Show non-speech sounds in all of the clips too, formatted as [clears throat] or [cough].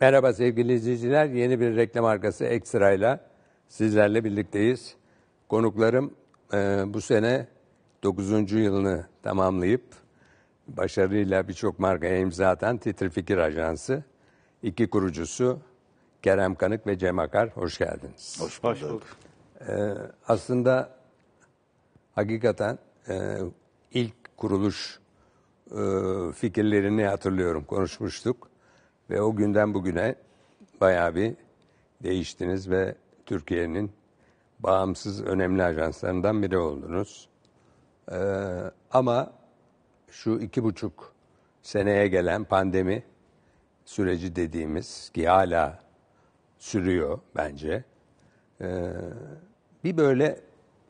Merhaba sevgili izleyiciler. Yeni bir reklam arkası Ekstra ile sizlerle birlikteyiz. Konuklarım e, bu sene 9. yılını tamamlayıp başarıyla birçok markaya imza atan Titri Fikir Ajansı, iki kurucusu Kerem Kanık ve Cem Akar. Hoş geldiniz. Hoş bulduk. E, aslında e, hakikaten e, ilk kuruluş e, fikirlerini hatırlıyorum, konuşmuştuk ve o günden bugüne bayağı bir değiştiniz ve Türkiye'nin bağımsız önemli ajanslarından biri oldunuz. Ee, ama şu iki buçuk seneye gelen pandemi süreci dediğimiz ki hala sürüyor bence. Ee, bir böyle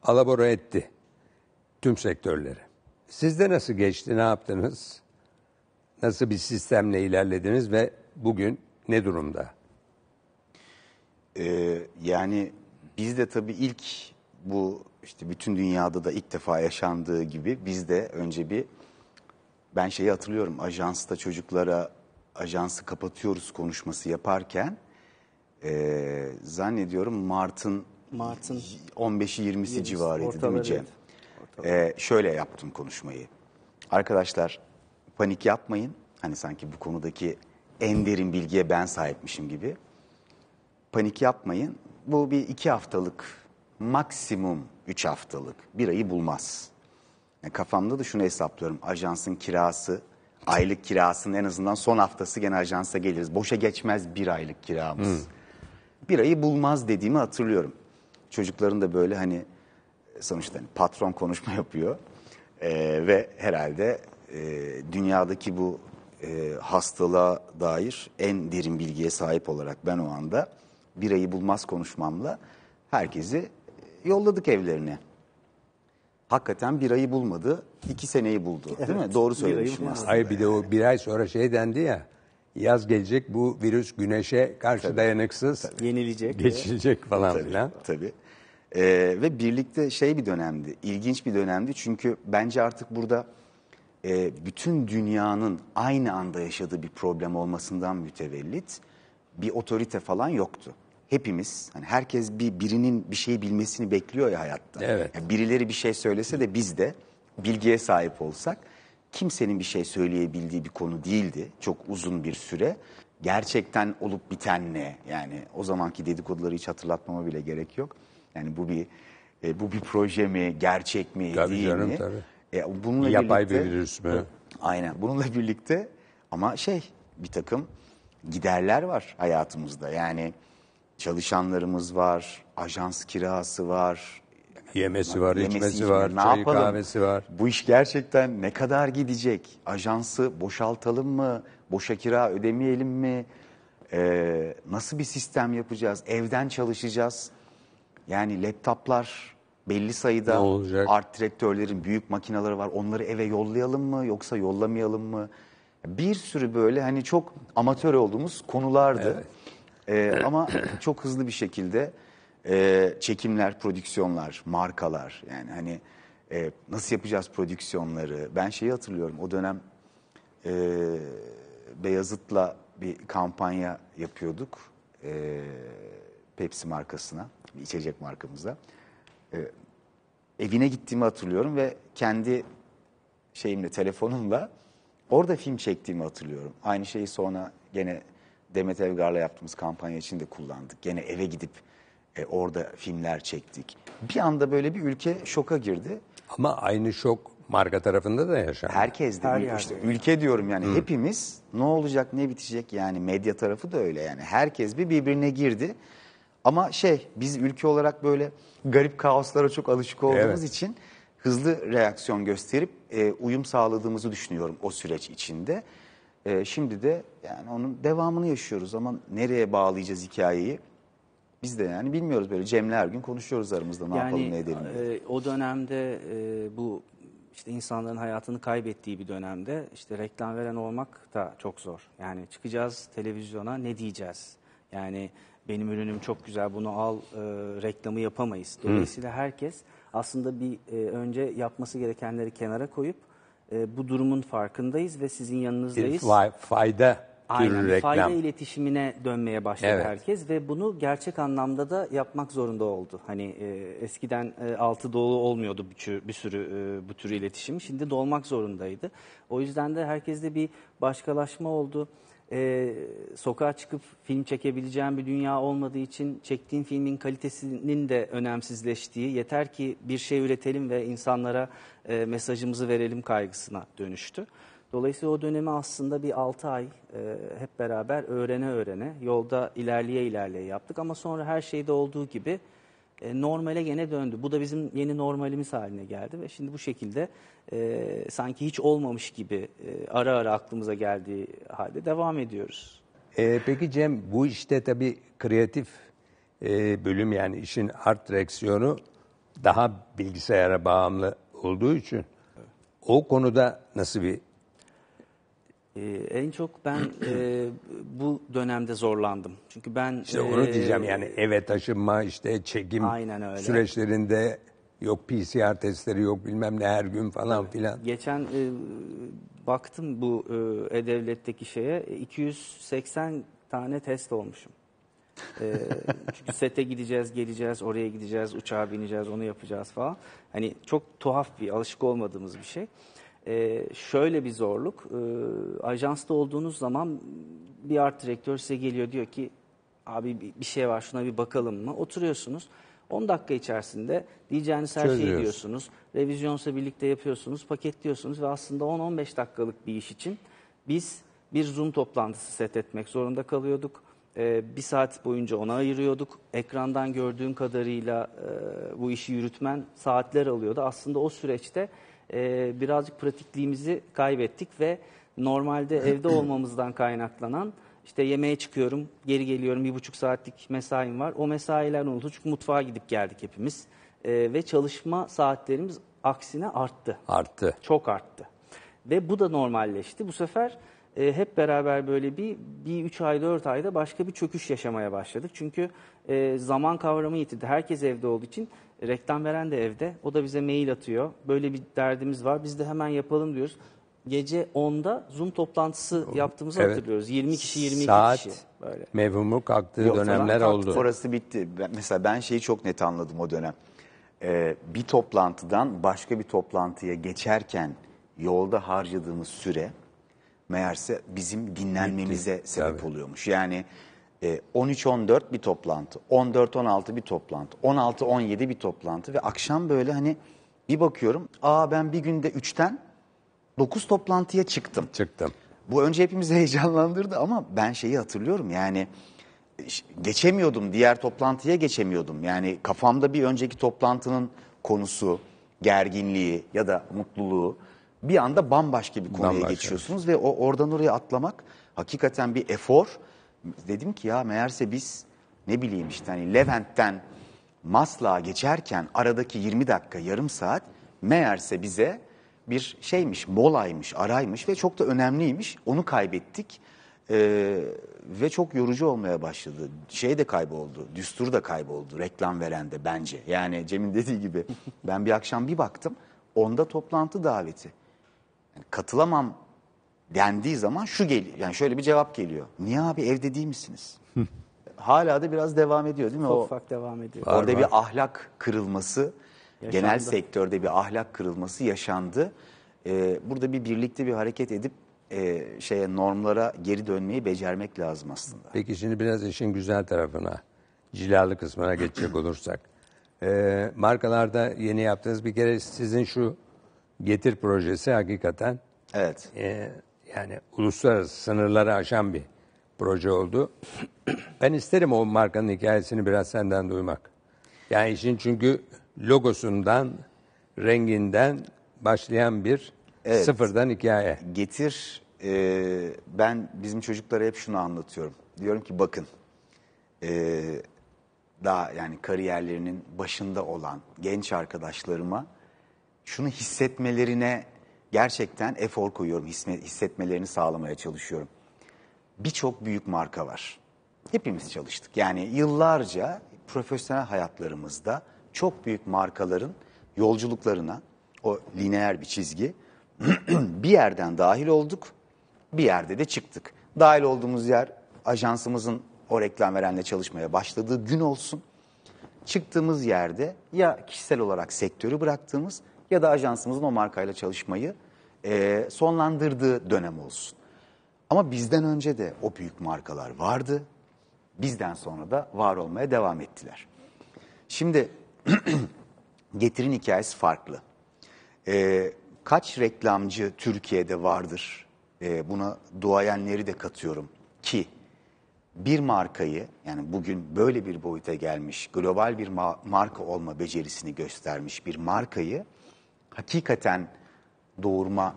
alabora etti tüm sektörleri. Sizde nasıl geçti, ne yaptınız? Nasıl bir sistemle ilerlediniz ve bugün ne durumda? Ee, yani biz de tabii ilk bu işte bütün dünyada da ilk defa yaşandığı gibi biz de önce bir ben şeyi hatırlıyorum ajansta çocuklara ajansı kapatıyoruz konuşması yaparken e, zannediyorum Mart'ın Mart'ın 15'i 20'si civarıydı ortaları, değil mi Cem? Evet. E, şöyle yaptım konuşmayı. Arkadaşlar panik yapmayın. Hani sanki bu konudaki en derin bilgiye ben sahipmişim gibi. Panik yapmayın. Bu bir iki haftalık, maksimum üç haftalık. Bir ayı bulmaz. Yani kafamda da şunu hesaplıyorum. Ajansın kirası, aylık kirasının en azından son haftası gene ajansa geliriz. Boşa geçmez bir aylık kiramız. Hmm. Bir ayı bulmaz dediğimi hatırlıyorum. Çocukların da böyle hani sonuçta hani patron konuşma [laughs] yapıyor. Ee, ve herhalde e, dünyadaki bu e, hastalığa dair en derin bilgiye sahip olarak ben o anda bir ayı bulmaz konuşmamla herkesi yolladık evlerine. Hakikaten bir ayı bulmadı, iki seneyi buldu değil evet, mi? Doğru söylemişim aslında. Hayır bir de o bir ay sonra şey dendi ya, yaz gelecek bu virüs güneşe karşı tabii, dayanıksız tabii. yenilecek, geçilecek diye. falan tabii, filan. Tabii. Ee, ve birlikte şey bir dönemdi, ilginç bir dönemdi çünkü bence artık burada e, bütün dünyanın aynı anda yaşadığı bir problem olmasından mütevellit bir otorite falan yoktu. Hepimiz hani herkes bir birinin bir şey bilmesini bekliyor ya hayatta. Evet. Yani birileri bir şey söylese de biz de bilgiye sahip olsak kimsenin bir şey söyleyebildiği bir konu değildi. Çok uzun bir süre. Gerçekten olup biten ne? Yani o zamanki dedikoduları hiç hatırlatmama bile gerek yok. Yani bu bir e, bu bir proje mi, gerçek mi, tabii değil canım, mi? Tabii. E, bununla Yapay birlikte, bir virüs mü? Aynen. Bununla birlikte ama şey bir takım giderler var hayatımızda. Yani çalışanlarımız var, ajans kirası var. Yemesi var, yemesi, içmesi var, ne çayı yapalım? kahvesi var. Bu iş gerçekten ne kadar gidecek? Ajansı boşaltalım mı? Boşa kira ödemeyelim mi? Ee, nasıl bir sistem yapacağız? Evden çalışacağız. Yani laptoplar belli sayıda art direktörlerin büyük makinaları var. Onları eve yollayalım mı yoksa yollamayalım mı? Bir sürü böyle hani çok amatör olduğumuz konulardı. Evet. Ee, ama [clears throat] çok hızlı bir şekilde e, çekimler, prodüksiyonlar, markalar yani hani e, nasıl yapacağız prodüksiyonları. Ben şeyi hatırlıyorum o dönem e, Beyazıt'la bir kampanya yapıyorduk e, Pepsi markasına, bir içecek markamıza e, evine gittiğimi hatırlıyorum ve kendi şeyimle, telefonumla orada film çektiğimi hatırlıyorum. Aynı şeyi sonra gene Demet Evgar'la yaptığımız kampanya için de kullandık. Gene eve gidip e, orada filmler çektik. Bir anda böyle bir ülke şoka girdi. Ama aynı şok marka tarafında da yaşandı. Herkes de Her bir, işte ülke diyorum yani Hı. hepimiz ne olacak ne bitecek yani medya tarafı da öyle yani herkes bir birbirine girdi. Ama şey biz ülke olarak böyle garip kaoslara çok alışık olduğumuz evet. için hızlı reaksiyon gösterip e, uyum sağladığımızı düşünüyorum o süreç içinde. E, şimdi de yani onun devamını yaşıyoruz ama nereye bağlayacağız hikayeyi? Biz de yani bilmiyoruz böyle Cem'le her gün konuşuyoruz aramızda ne yani, yapalım ne edelim E, o dönemde e, bu işte insanların hayatını kaybettiği bir dönemde işte reklam veren olmak da çok zor. Yani çıkacağız televizyona ne diyeceğiz? Yani benim ürünüm çok güzel bunu al e, reklamı yapamayız. Dolayısıyla herkes aslında bir e, önce yapması gerekenleri kenara koyup e, bu durumun farkındayız ve sizin yanınızdayız. fa- fayda türü reklam. fayda iletişimine dönmeye başladı Evet. herkes ve bunu gerçek anlamda da yapmak zorunda oldu. Hani e, eskiden e, altı dolu olmuyordu bir, tür- bir sürü e, bu tür iletişim. Şimdi dolmak zorundaydı. O yüzden de herkeste bir başkalaşma oldu e, sokağa çıkıp film çekebileceğin bir dünya olmadığı için çektiğin filmin kalitesinin de önemsizleştiği, yeter ki bir şey üretelim ve insanlara e, mesajımızı verelim kaygısına dönüştü. Dolayısıyla o dönemi aslında bir 6 ay e, hep beraber öğrene öğrene, yolda ilerleye ilerleye yaptık ama sonra her şeyde olduğu gibi e, normale yine döndü. Bu da bizim yeni normalimiz haline geldi ve şimdi bu şekilde e, sanki hiç olmamış gibi e, ara ara aklımıza geldiği halde devam ediyoruz. E, peki Cem bu işte tabii kreatif e, bölüm yani işin art direksiyonu daha bilgisayara bağımlı olduğu için o konuda nasıl bir ee, en çok ben [clears throat] e, bu dönemde zorlandım. Çünkü ben... İşte onu e, diyeceğim yani eve taşınma, işte çekim aynen öyle. süreçlerinde yok PCR testleri yok bilmem ne her gün falan evet. filan. Geçen e, baktım bu e, E-Devlet'teki şeye 280 e, tane test olmuşum. e, [laughs] çünkü sete gideceğiz, geleceğiz, oraya gideceğiz, uçağa bineceğiz, onu yapacağız falan. Hani çok tuhaf bir, alışık olmadığımız bir şey. Ee, şöyle bir zorluk, ee, ajansta olduğunuz zaman bir art direktör size geliyor diyor ki abi bir- şey var şuna bir bakalım mı? Oturuyorsunuz 10 dakika içerisinde diyeceğiniz her şeyi Çözüyoruz. diyorsunuz. Revizyonsa birlikte yapıyorsunuz, paketliyorsunuz ve aslında 10-15 dakikalık bir iş için biz bir Zoom toplantısı set etmek zorunda kalıyorduk. Ee, bir saat boyunca ona ayırıyorduk. Ekrandan gördüğüm kadarıyla e, bu işi yürütmen saatler alıyordu. Aslında o süreçte e, birazcık pratikliğimizi kaybettik ve normalde [clears throat] evde olmamızdan kaynaklanan işte yemeğe çıkıyorum, geri geliyorum bir buçuk saatlik mesaim var. O mesailer unutuldu çünkü mutfağa gidip geldik hepimiz e, ve çalışma saatlerimiz aksine arttı. Arttı. Çok arttı. Ve bu da normalleşti. Bu sefer e, hep beraber böyle bir, bir üç ay dört ayda başka bir çöküş yaşamaya başladık. Çünkü e, zaman kavramı yitirdi. Herkes evde olduğu için Reklam veren de evde. O da bize mail atıyor. Böyle bir derdimiz var. Biz de hemen yapalım diyoruz. Gece 10'da Zoom toplantısı yaptığımızı evet. hatırlıyoruz. 20 kişi 22 Saat, kişi. Saat. mevhumu kalktığı Yok, dönemler falan, oldu. Orası bitti. Ben, mesela ben şeyi çok net anladım o dönem. Ee, bir toplantıdan başka bir toplantıya geçerken yolda harcadığımız süre meğerse bizim dinlenmemize Bitti. sebep Tabii. oluyormuş. Yani 13-14 ee, bir toplantı, 14-16 bir toplantı, 16-17 bir toplantı ve akşam böyle hani bir bakıyorum, aa ben bir günde 3'ten 9 toplantıya çıktım. Çıktım. Bu önce hepimizi [laughs] heyecanlandırdı ama ben şeyi hatırlıyorum yani e, geçemiyordum, diğer toplantıya geçemiyordum. Yani kafamda bir önceki toplantının konusu, gerginliği ya da mutluluğu bir anda bambaşka bir konuya bambaşka. geçiyorsunuz ve o oradan oraya atlamak hakikaten bir efor dedim ki ya meğerse biz ne bileyim işte hani Levent'ten Masla geçerken aradaki 20 dakika yarım saat meğerse bize bir şeymiş, molaymış, araymış ve çok da önemliymiş. Onu kaybettik ee, ve çok yorucu olmaya başladı. Şey de kayboldu, düstur da kayboldu reklam veren de bence. Yani Cem'in dediği gibi ben bir akşam bir baktım onda toplantı daveti. Yani katılamam dendiği zaman şu geliyor. Yani şöyle bir cevap geliyor. Niye abi evde değil misiniz? [laughs] Hala da biraz devam ediyor değil mi? Çok o, ufak devam ediyor. Orada bir ahlak kırılması, yaşandı. genel sektörde bir ahlak kırılması yaşandı. Ee, burada bir birlikte bir hareket edip e, şeye normlara geri dönmeyi becermek lazım aslında. Peki şimdi biraz işin güzel tarafına, cilalı kısmına geçecek [clears throat] olursak. E, markalarda yeni yaptığınız bir kere sizin şu getir projesi hakikaten evet. E, yani uluslararası sınırları aşan bir proje oldu. [clears throat] Ben isterim o markanın hikayesini biraz senden duymak. Yani işin çünkü logosundan, renginden başlayan bir evet. sıfırdan hikaye. Getir, e, ben bizim çocuklara hep şunu anlatıyorum. Diyorum ki bakın, e, daha yani kariyerlerinin başında olan genç arkadaşlarıma şunu hissetmelerine gerçekten efor koyuyorum, hissetmelerini sağlamaya çalışıyorum. Birçok büyük marka var. Hepimiz çalıştık. Yani yıllarca profesyonel hayatlarımızda çok büyük markaların yolculuklarına o lineer bir çizgi [clears throat] bir yerden dahil olduk, bir yerde de çıktık. Dahil olduğumuz yer ajansımızın o reklam verenle çalışmaya başladığı gün olsun. Çıktığımız yerde ya kişisel olarak sektörü bıraktığımız ya da ajansımızın o markayla çalışmayı e, sonlandırdığı dönem olsun. Ama bizden önce de o büyük markalar vardı. Bizden sonra da var olmaya devam ettiler. Şimdi [clears throat] getirin hikayesi farklı. E, kaç reklamcı Türkiye'de vardır? E, buna duayenleri de katıyorum ki bir markayı yani bugün böyle bir boyuta gelmiş global bir ma marka olma becerisini göstermiş bir markayı hakikaten doğurma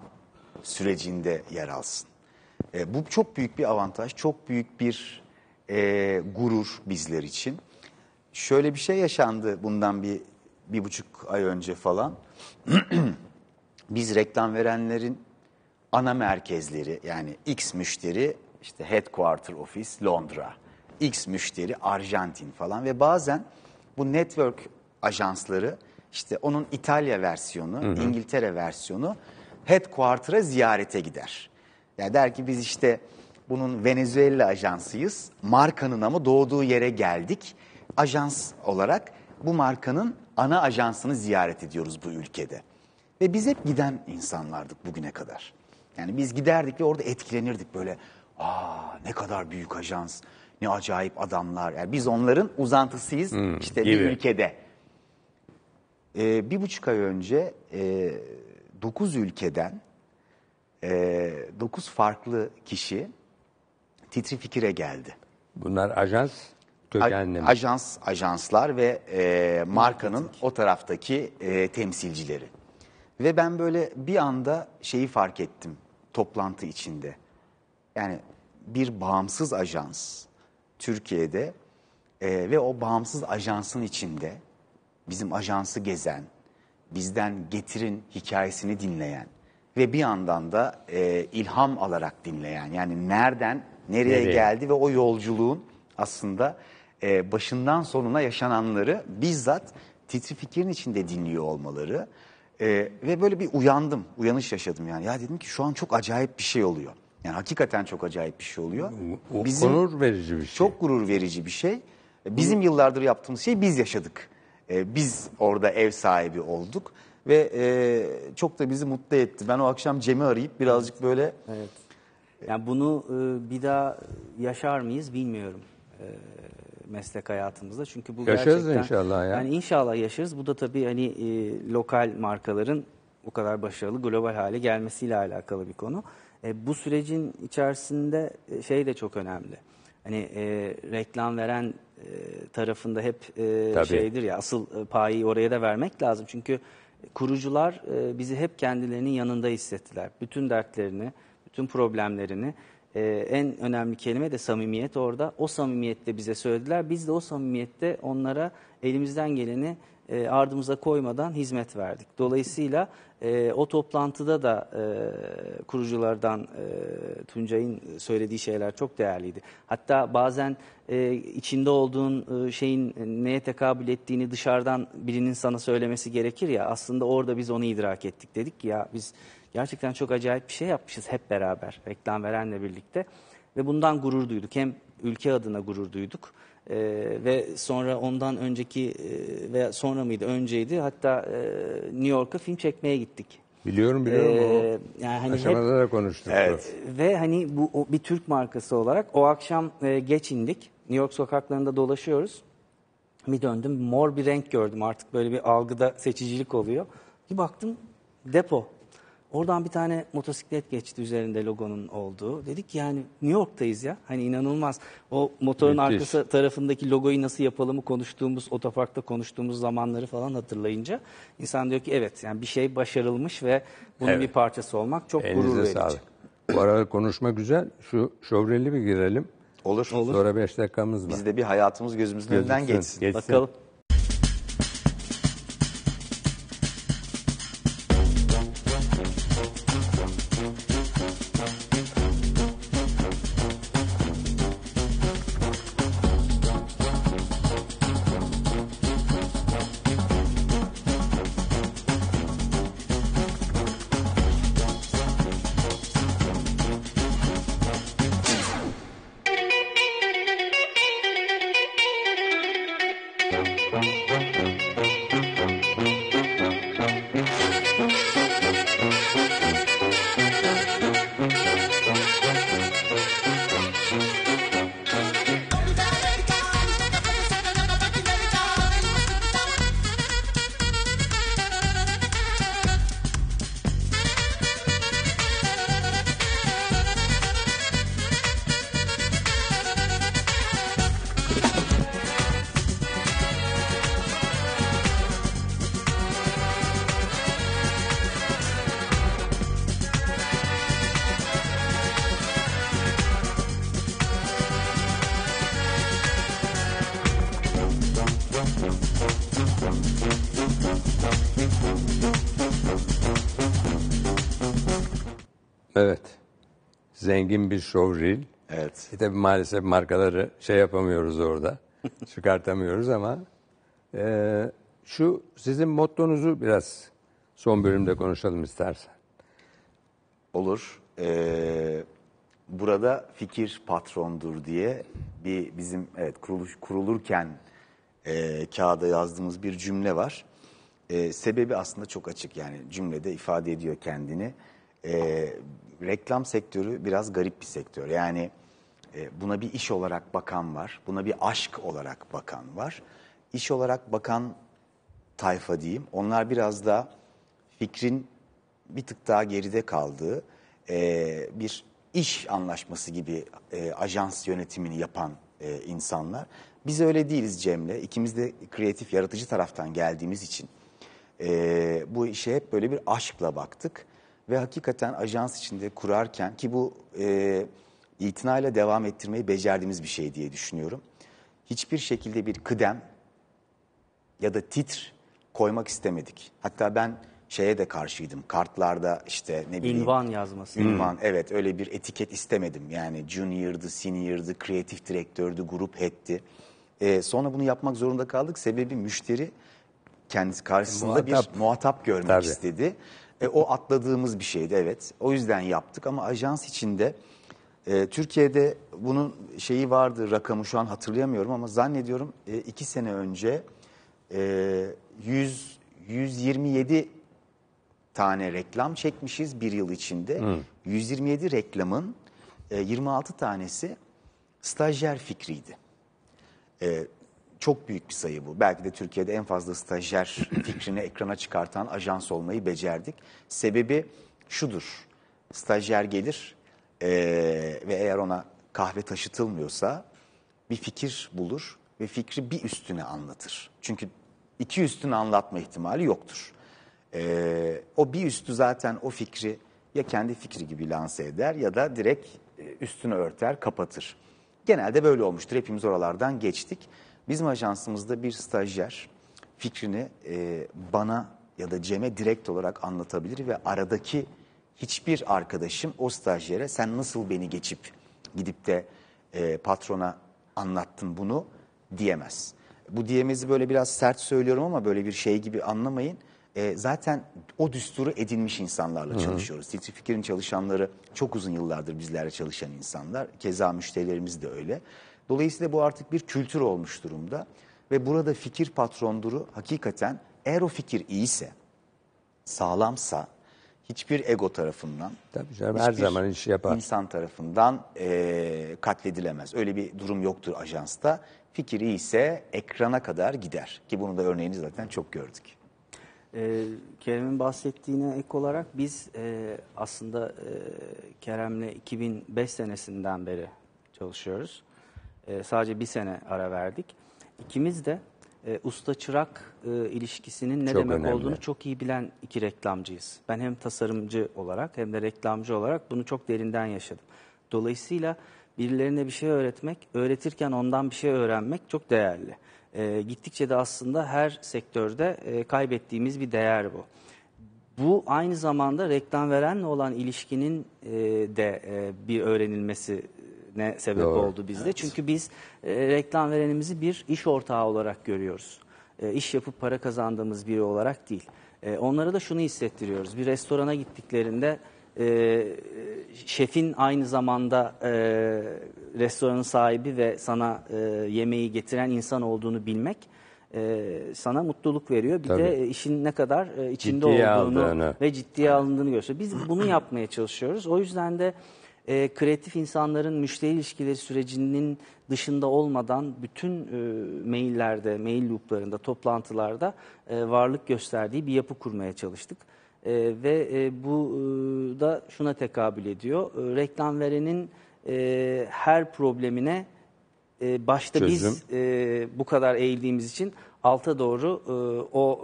sürecinde yer alsın. E, bu çok büyük bir avantaj, çok büyük bir e, gurur bizler için. Şöyle bir şey yaşandı bundan bir, bir buçuk ay önce falan. [clears throat] Biz reklam verenlerin ana merkezleri yani X müşteri işte headquarter ofis Londra, X müşteri Arjantin falan ve bazen bu network ajansları işte onun İtalya versiyonu, hı hı. İngiltere versiyonu headquarter'a ziyarete gider. Yani der ki biz işte bunun Venezuela ajansıyız. Markanın ama doğduğu yere geldik. Ajans olarak bu markanın ana ajansını ziyaret ediyoruz bu ülkede. Ve biz hep giden insanlardık bugüne kadar. Yani biz giderdik ve orada etkilenirdik böyle. Aa ne kadar büyük ajans, ne acayip adamlar. Yani biz onların uzantısıyız hmm, işte gibi. bir ülkede e, bir buçuk ay önce e, 9 ülkeden e, 9 farklı kişi titri fikire geldi. Bunlar ajans kökenli mi? Ajans, ajanslar ve e, markanın o taraftaki e, temsilcileri. Ve ben böyle bir anda şeyi fark ettim toplantı içinde. Yani bir bağımsız ajans Türkiye'de e, ve o bağımsız ajansın içinde bizim ajansı gezen, bizden getirin hikayesini dinleyen ve bir yandan da e, ilham alarak dinleyen. Yani nereden nereye, nereye? geldi ve o yolculuğun aslında e, başından sonuna yaşananları bizzat titri fikirin içinde dinliyor olmaları. E, ve böyle bir uyandım, uyanış yaşadım yani. Ya dedim ki şu an çok acayip bir şey oluyor. Yani hakikaten çok acayip bir şey oluyor. Bizim, gurur verici bir şey. Çok gurur verici bir şey. Bizim yıllardır yaptığımız şeyi biz yaşadık. E, biz orada ev sahibi olduk ve e, çok da bizi mutlu etti. Ben o akşam Cem'i arayıp birazcık böyle... Evet. Yani bunu e, bir daha yaşar mıyız bilmiyorum e, meslek hayatımızda. Çünkü bu Yaşarız gerçekten... inşallah ya. Yani inşallah yaşarız. Bu da tabii hani e, lokal markaların bu kadar başarılı global hale gelmesiyle alakalı bir konu. E, bu sürecin içerisinde e, şey de çok önemli. Hani e, reklam veren e, tarafında hep e, şeydir ya asıl e, payı oraya da vermek lazım. Çünkü kurucular e, bizi hep kendilerinin yanında hissettiler. Bütün dertlerini, bütün problemlerini e, en önemli kelime de samimiyet orada. O samimiyette bize söylediler. Biz de o samimiyette onlara elimizden geleni e, ardımıza koymadan hizmet verdik. Dolayısıyla e, o toplantıda da e, kuruculardan e, Tuncay'ın söylediği şeyler çok değerliydi. Hatta bazen e, içinde olduğun e, şeyin neye tekabül ettiğini dışarıdan birinin sana söylemesi gerekir ya aslında orada biz onu idrak ettik dedik ki ya biz Gerçekten çok acayip bir şey yapmışız hep beraber reklam verenle birlikte. Ve bundan gurur duyduk. Hem ülke adına gurur duyduk. Ee, ve sonra ondan önceki e, veya sonra mıydı önceydi hatta e, New York'a film çekmeye gittik. Biliyorum biliyorum ee, o yani hani hep, da konuştuk. Evet. Ve hani bu o, bir Türk markası olarak o akşam e, geç indik. New York sokaklarında dolaşıyoruz. Bir döndüm mor bir renk gördüm artık böyle bir algıda seçicilik oluyor. Bir baktım depo Oradan bir tane motosiklet geçti üzerinde logonun olduğu. Dedik ki yani New York'tayız ya. Hani inanılmaz. O motorun Müthiş. arkası tarafındaki logoyu nasıl yapalımı konuştuğumuz, otoparkta konuştuğumuz zamanları falan hatırlayınca insan diyor ki evet yani bir şey başarılmış ve bunun evet. bir parçası olmak çok Elinize gurur verici. Sağlık. Bu arada konuşma güzel. Şu şövreli bir girelim. Olur. Sonra 5 dakikamız var. Biz de bir hayatımız gözümüzün önünden geçsin. geçsin. Bakalım. Evet. Zengin bir showreel. Evet. E tabi maalesef markaları şey yapamıyoruz orada. [laughs] çıkartamıyoruz ama e, şu sizin mottonuzu biraz son bölümde konuşalım istersen. Olur. Ee, burada fikir patrondur diye bir bizim evet kuruluş, kurulurken e, kağıda yazdığımız bir cümle var. E, sebebi aslında çok açık yani cümlede ifade ediyor kendini e, reklam sektörü biraz garip bir sektör. Yani e, buna bir iş olarak bakan var, buna bir aşk olarak bakan var. İş olarak bakan tayfa diyeyim. Onlar biraz da fikrin bir tık daha geride kaldığı e, bir iş anlaşması gibi e, ajans yönetimini yapan e, insanlar. Biz öyle değiliz Cem'le. İkimiz de kreatif, yaratıcı taraftan geldiğimiz için e, bu işe hep böyle bir aşkla baktık. Ve hakikaten ajans içinde kurarken ki bu e, itinayla devam ettirmeyi becerdiğimiz bir şey diye düşünüyorum. Hiçbir şekilde bir kıdem ya da titr koymak istemedik. Hatta ben şeye de karşıydım. Kartlarda işte ne bileyim. Ünvan yazması. Ünvan hmm. evet öyle bir etiket istemedim. Yani junior'dı, senior'dı, kreatif direktördü, grup head'ti. Ee, sonra bunu yapmak zorunda kaldık. Sebebi müşteri kendisi karşısında muhatap. bir muhatap görmek Tabii. istedi. E, o atladığımız bir şeydi evet. O yüzden yaptık ama ajans içinde e, Türkiye'de bunun şeyi vardı rakamı şu an hatırlayamıyorum ama zannediyorum e, iki sene önce e, 100 127 tane reklam çekmişiz bir yıl içinde. Hı. 127 reklamın e, 26 tanesi stajyer fikriydi. E, çok büyük bir sayı bu. Belki de Türkiye'de en fazla stajyer [clears throat] fikrini ekrana çıkartan ajans olmayı becerdik. Sebebi şudur. Stajyer gelir e, ve eğer ona kahve taşıtılmıyorsa bir fikir bulur ve fikri bir üstüne anlatır. Çünkü iki üstüne anlatma ihtimali yoktur. E, o bir üstü zaten o fikri ya kendi fikri gibi lanse eder ya da direkt üstünü örter, kapatır. Genelde böyle olmuştur. Hepimiz oralardan geçtik. Bizim ajansımızda bir stajyer fikrini e, bana ya da Cem'e direkt olarak anlatabilir ve aradaki hiçbir arkadaşım o stajyere sen nasıl beni geçip gidip de e, patrona anlattın bunu diyemez. Bu diyemezi böyle biraz sert söylüyorum ama böyle bir şey gibi anlamayın. E, zaten o düsturu edinmiş insanlarla Hı-hı. çalışıyoruz. Titri Fikir'in çalışanları çok uzun yıllardır bizlerle çalışan insanlar. Keza müşterilerimiz de öyle. Dolayısıyla bu artık bir kültür olmuş durumda. Ve burada fikir patronduru hakikaten eğer o fikir iyiyse, sağlamsa, hiçbir ego tarafından, Tabii canım, her zaman iş yapar. insan tarafından e, katledilemez. Öyle bir durum yoktur ajansta. Fikri ise ekrana kadar gider. Ki bunu da örneğini zaten çok gördük. E, Kerem'in bahsettiğine ek olarak biz e, aslında e, Kerem'le 2005 senesinden beri çalışıyoruz. E, sadece bir sene ara verdik. İkimiz de e, usta çırak e, ilişkisinin ne çok demek önemli. olduğunu çok iyi bilen iki reklamcıyız. Ben hem tasarımcı olarak hem de reklamcı olarak bunu çok derinden yaşadım. Dolayısıyla birilerine bir şey öğretmek, öğretirken ondan bir şey öğrenmek çok değerli. E, gittikçe de aslında her sektörde e, kaybettiğimiz bir değer bu. Bu aynı zamanda reklam verenle olan ilişkinin e, de e, bir öğrenilmesi ne sebep Doğru. oldu bizde. Evet. Çünkü biz e, reklam verenimizi bir iş ortağı olarak görüyoruz. E, iş yapıp para kazandığımız biri olarak değil. E, onlara da şunu hissettiriyoruz. Bir restorana gittiklerinde e, şefin aynı zamanda e, restoranın sahibi ve sana e, yemeği getiren insan olduğunu bilmek e, sana mutluluk veriyor. Bir Tabii. de işin ne kadar e, içinde ciddiye olduğunu aldığını. ve ciddiye alındığını gösteriyor. Biz bunu yapmaya çalışıyoruz. O yüzden de e, kreatif insanların müşteri ilişkileri sürecinin dışında olmadan bütün e, maillerde, mail looplarında, toplantılarda e, varlık gösterdiği bir yapı kurmaya çalıştık. E, ve e, bu e, da şuna tekabül ediyor. E, reklam verenin e, her problemine e, başta Çözüm. biz e, bu kadar eğildiğimiz için alta doğru e, o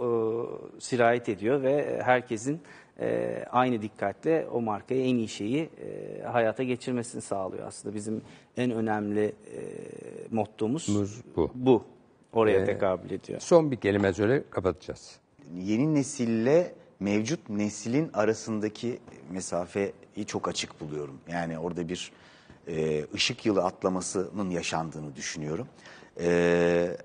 e, sirayet ediyor ve herkesin e, aynı dikkatle o markaya en iyi şeyi e, hayata geçirmesini sağlıyor aslında. Bizim en önemli e, mottomuz bu. bu. Oraya ee, tekabül ediyor. Son bir kelime söyle kapatacağız. Yeni nesille mevcut neslin arasındaki mesafeyi çok açık buluyorum. Yani orada bir e, ışık yılı atlamasının yaşandığını düşünüyorum. E,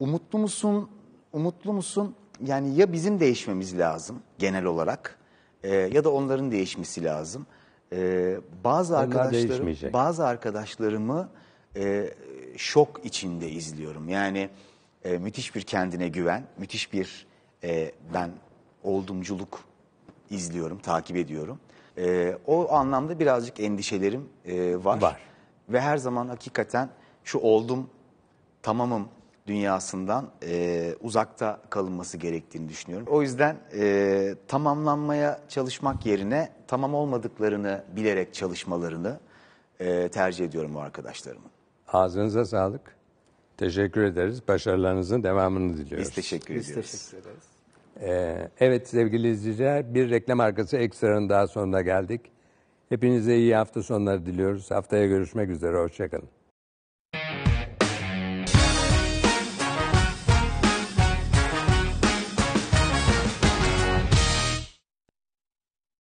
umutlu musun? Umutlu musun? Yani ya bizim değişmemiz lazım genel olarak e, ya da onların değişmesi lazım. E, bazı Onlar arkadaşlarım, bazı arkadaşlarımı e, şok içinde izliyorum. Yani e, müthiş bir kendine güven, müthiş bir e, ben oldumculuk izliyorum, takip ediyorum. E, o anlamda birazcık endişelerim e, var. Var. Ve her zaman hakikaten şu oldum, tamamım, dünyasından e, uzakta kalınması gerektiğini düşünüyorum. O yüzden e, tamamlanmaya çalışmak yerine tamam olmadıklarını bilerek çalışmalarını e, tercih ediyorum bu arkadaşlarımın. Ağzınıza sağlık. Teşekkür ederiz. Başarılarınızın devamını diliyoruz. Biz teşekkür ediyoruz. Biz teşekkür ederiz. Ee, evet sevgili izleyiciler bir reklam arkası ekstranın daha sonuna geldik. Hepinize iyi hafta sonları diliyoruz. Haftaya görüşmek üzere. Hoşçakalın.